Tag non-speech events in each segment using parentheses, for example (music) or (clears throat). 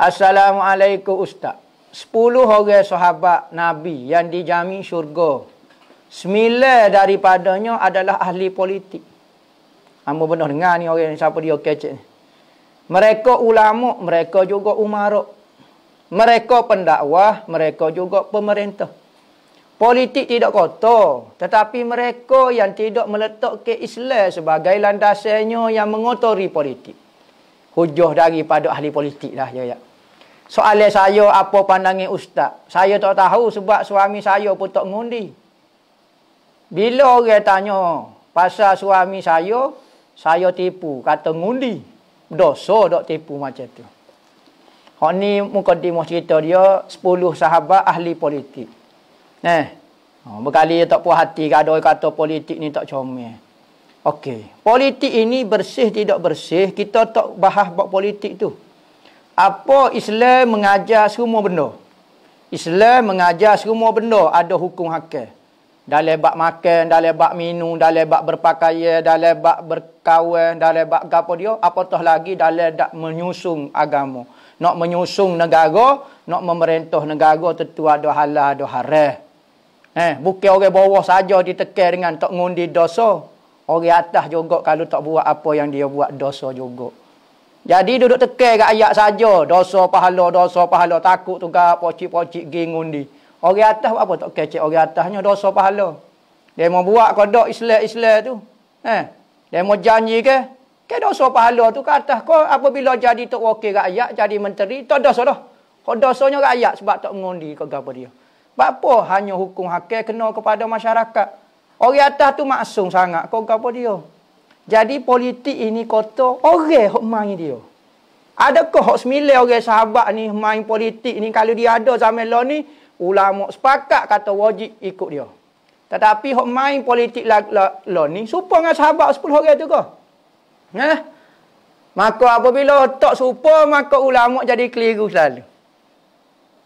Assalamualaikum Ustaz. Sepuluh orang sahabat Nabi yang dijamin syurga. Sembilan daripadanya adalah ahli politik. Amu benar dengar ni orang siapa dia kecek ni. Mereka ulama, mereka juga umarok. Mereka pendakwah, mereka juga pemerintah. Politik tidak kotor. Tetapi mereka yang tidak meletak ke Islam sebagai landasannya yang mengotori politik. Hujuh daripada ahli politik lah. Ya, ya soalan saya apa pandangan ustaz? Saya tak tahu sebab suami saya pun tak ngundi. Bila orang tanya pasal suami saya, saya tipu. Kata mengundi. Dosa tak tipu macam tu. Hak ni muka timur cerita dia, 10 sahabat ahli politik. Eh, ha, berkali dia tak puas hati, ada orang kata politik ni tak comel. Okey, politik ini bersih tidak bersih, kita tak bahas buat politik tu apa Islam mengajar semua benda? Islam mengajar semua benda ada hukum hakim. Dalam bab makan, dalam bab minum, dalam bab berpakaian, dalam bab berkawan, dalam bab gapo dia, apatah lagi dalam dak menyusung agama. Nak menyusung negara, nak memerintah negara tentu ada halal, ada haram. Eh, bukan orang bawah saja ditekan dengan tak ngundi dosa. Orang atas juga kalau tak buat apa yang dia buat dosa juga. Jadi duduk tekel kat ayat saja, dosa pahala, dosa pahala, takut tugas pocik-pocik gingundi. Orang atas apa tak kecek orang atasnya dosa pahala. Dia mau buat kodok islah islah tu. Eh, dia mau janji ke? Ke dosa pahala tu ke atas kau apabila jadi tok wakil rakyat, jadi menteri, tak dosa dah. Kau dosanya rakyat sebab tak mengundi kau gapo dia. Sebab apa hanya hukum hakil kena kepada masyarakat. Orang atas tu maksum sangat kau gapo dia. Jadi politik ini kotor orang hok main dia. Adakah hok sembilan orang sahabat ni main politik ni kalau dia ada zaman law ni ulama sepakat kata wajib ikut dia. Tetapi hok main politik law la, la, ni serupa dengan sahabat 10 orang tu ke? Ha? Eh? Maka apabila tak serupa maka ulama jadi keliru selalu.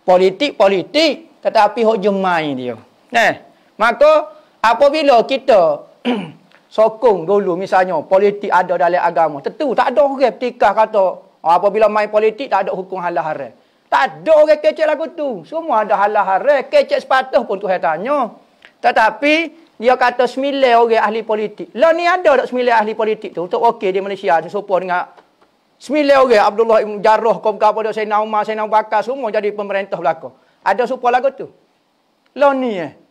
Politik politik tetapi hok jemai dia. Ha? Eh? Maka apabila kita (clears throat) sokong dulu misalnya politik ada dalam agama. Tentu tak ada orang petikah kata ah, apabila main politik tak ada hukum halal haram. Tak ada orang kecek lagu tu. Semua ada halal haram. Kecek sepatah pun tu tanya. Tetapi dia kata semile orang ahli politik. Lah ni ada dak semile ahli politik tu untuk okey di Malaysia tu serupa dengan sembilan orang Abdullah Ibn Jarrah kaum kau pada Sayyidina Umar, Sayyidina Bakar semua jadi pemerintah belaka. Ada serupa lagu tu. Lah ni eh.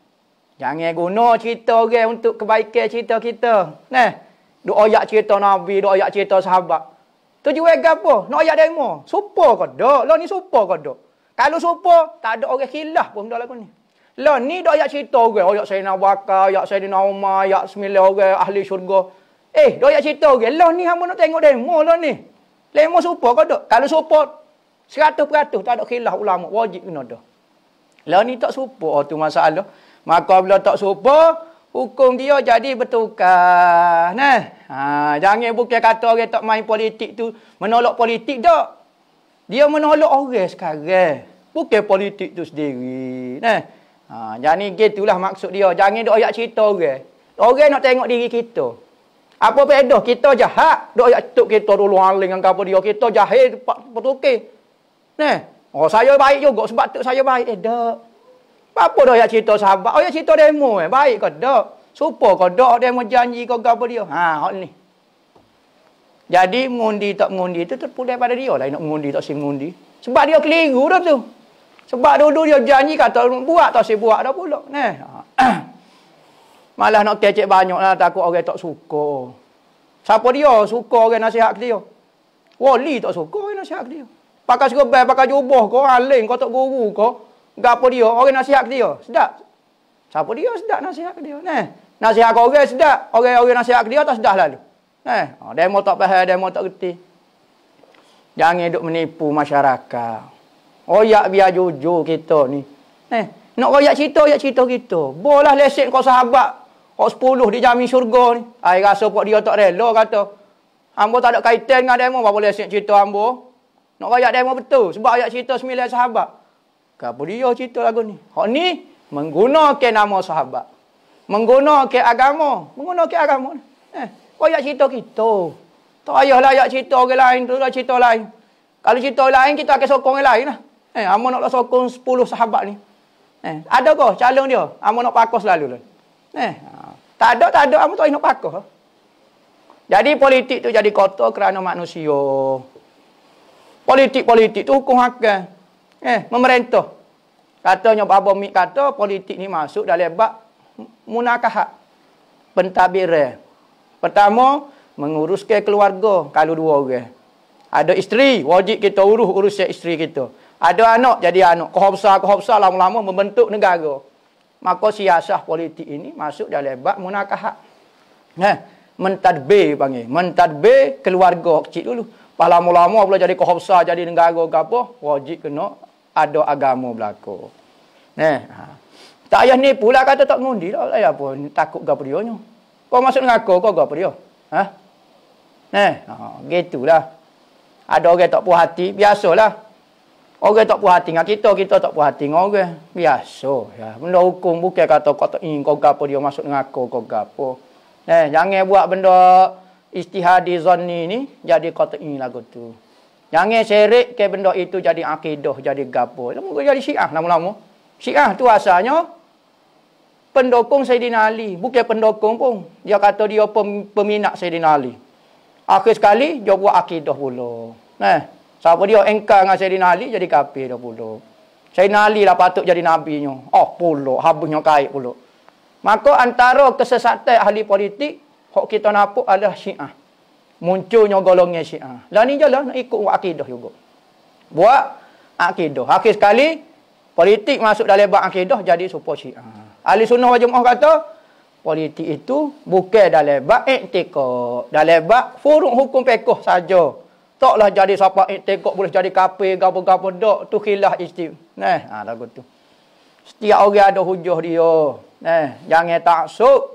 Jangan guna cerita orang okay, untuk kebaikan cerita kita. Nah, duk ayat cerita Nabi, duk ayat cerita sahabat. Tujuan ke apa? Nak ayat demo. supo ke dak? Lah ni supo ke dak? Kalau supo, tak ada orang khilaf pun dak ni. Lah ni duk ayat cerita orang, okay. ayat Sayyidina Bakar, ayat Sayyidina Umar, ayat sembilan orang okay, ahli syurga. Eh, duk ayat cerita orang. Okay. Lah ni hamba nak tengok demo lah ni. Demo supa ke dak? Kalau supo, Seratus peratus tak ada khilaf ulama. Wajib kena dah. Lah ni tak supo oh, tu masalah. Maka bila tak serupa, hukum dia jadi bertukar. Nah, ha, jangan bukan kata orang tak main politik tu menolak politik dak. Dia menolak orang sekarang. Bukan politik tu sendiri. Nah. Ha, jadi gitulah maksud dia. Jangan dok ayat cerita orang. Orang nak tengok diri kita. Apa bedah kita jahat, dok ayat tutup kita dulu aling dengan apa dia kita jahil tempat bertukar. Nah. Oh saya baik juga sebab tu saya baik eh dak. Apa dah yang cerita sahabat? Oh, yang cerita demo eh. Baik ke tak? Supa ke tak demo janji ke gabar dia? Ha, hal ni. Jadi, mengundi tak mengundi itu terpulih pada dia lah. Nak mengundi tak si mengundi. Sebab dia keliru dah tu. Sebab dulu dia janji kata buat tak si buat dah pula. Nah. Ha. (clears throat) Malah nak kecek banyak lah. Takut orang tak suka. Siapa dia suka orang nasihat dia? Wali tak suka orang nasihat dia. Pakai serba, pakai jubah kau, aling kau tak guru kau gapo dia orang nasihat dia sedap siapa dia sedap nasihat dia nah nasihat kau orang sedap orang-orang nasihat dia tak sedap lalu nah oh, demo tak faham demo tak reti jangan duk menipu masyarakat royak biar jujur kita ni nah nak royak cerita royak cerita kita bolah lesen kau sahabat kau sepuluh dijamin syurga ni ai rasa pok dia tak rela kata Ambo tak ada kaitan dengan demo. Apa boleh lesen cerita Ambo? Nak rakyat demo betul. Sebab rakyat cerita sembilan sahabat. Kenapa dia cerita lagu ni? Hak ni menggunakan nama sahabat. Menggunakan agama. Menggunakan agama. Eh, ayat cerita kita. Tak lah, ayat cerita orang lain. Tak cerita lain. Kalau cerita orang lain, kita akan sokong orang lain. Lah. Eh, Amo nak lah sokong 10 sahabat ni. Eh, ada ke calon dia? Amo nak pakar selalu. Lah. Eh, tak ada, tak ada. Amo tak nak pakar. Jadi politik tu jadi kotor kerana manusia. Politik-politik tu hukum hakan eh memerintah katanya babo mik kata politik ni masuk dalam bab munakahat pentadbiran pertama menguruskan keluarga kalau dua orang ada isteri wajib kita urus urus isteri kita ada anak jadi anak kehobsah kehobsah lama-lama membentuk negara maka siasah politik ini masuk dalam bab munakahat nah eh, mentadbir panggil mentadbir keluarga kecil dulu Pahala mula-mula pula jadi kohopsa jadi negara ke apa, wajib kena ada agama berlaku. neh ha. Tak ayah ni pula kata tak ngundi lah. ayah pun takut gapa dia nya. Kau masuk dengan aku, kau gapa dia. Ha? Eh, ha, gitulah. Ada orang tak puas hati, biasalah. Orang tak puas hati dengan kita, kita tak puas hati dengan orang. Biasa. Ya. Benda hukum bukan kata kau tak ingin kau gapa dia masuk dengan aku, kau gapa. Neh, jangan buat benda istihadi zon ni, ni jadi kau tak ingin lagu tu. Jangan syirik ke benda itu jadi akidah, jadi gapo. Lama jadi Syiah lama-lama. Syiah tu asalnya pendukung Sayyidina Ali, bukan pendukung pun. Dia kata dia peminat Sayyidina Ali. Akhir sekali dia buat akidah pula. Nah, eh, siapa dia engkar dengan Sayyidina Ali jadi kafir dia pula. Sayyidina Ali lah patut jadi nabinya. Oh, pula habisnya kait pula. Maka antara kesesatan ahli politik hok kita nampak adalah Syiah munculnya golongnya syiah. Lah ni jelah nak ikut akidah juga. Buat akidah. Akhir sekali, politik masuk dalam bab akidah jadi super syiah. Ahli sunnah wa jemaah kata, politik itu bukan dalam bab iktikot. Dalam bab furuk hukum pekoh saja. Taklah jadi siapa iktikot boleh jadi kapi, gapa-gapa dok. Tu khilah istim. Nah, ha, lagu tu. Setiap orang ada hujah dia. Nah, jangan taksub.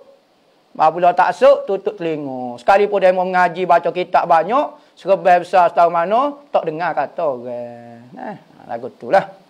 Apabila tak sok, tutup telinga. Sekalipun dia mau mengaji baca kitab banyak, serba besar setahun mana, tak dengar kata orang. Nah, eh, lagu tu lah.